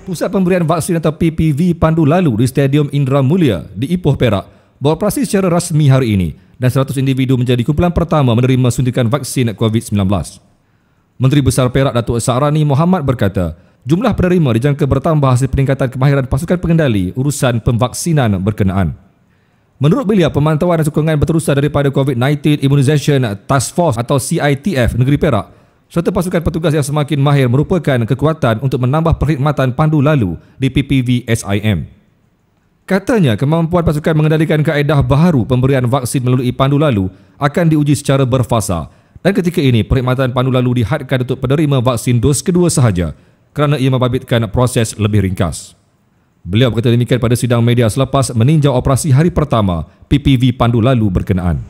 Pusat pemberian vaksin atau PPV pandu lalu di Stadium Indramulia di Ipoh Perak beroperasi secara rasmi hari ini dan 100 individu menjadi kumpulan pertama menerima suntikan vaksin COVID-19. Menteri Besar Perak Datuk Sarani Mohamad berkata, jumlah penerima dijangka bertambah hasil peningkatan kemahiran pasukan pengendali urusan pemvaksinan berkenaan. Menurut beliau, pemantauan dan sokongan berterusan daripada COVID-19 Immunization Task Force atau CITF Negeri Perak Suatu pasukan petugas yang semakin mahir merupakan kekuatan untuk menambah perkhidmatan pandu lalu di PPV SIM. Katanya kemampuan pasukan mengendalikan kaedah baru pemberian vaksin melalui pandu lalu akan diuji secara berfasa dan ketika ini perkhidmatan pandu lalu dihadkan untuk penerima vaksin dos kedua sahaja kerana ia membabitkan proses lebih ringkas. Beliau berkata demikian pada sidang media selepas meninjau operasi hari pertama PPV pandu lalu berkenaan.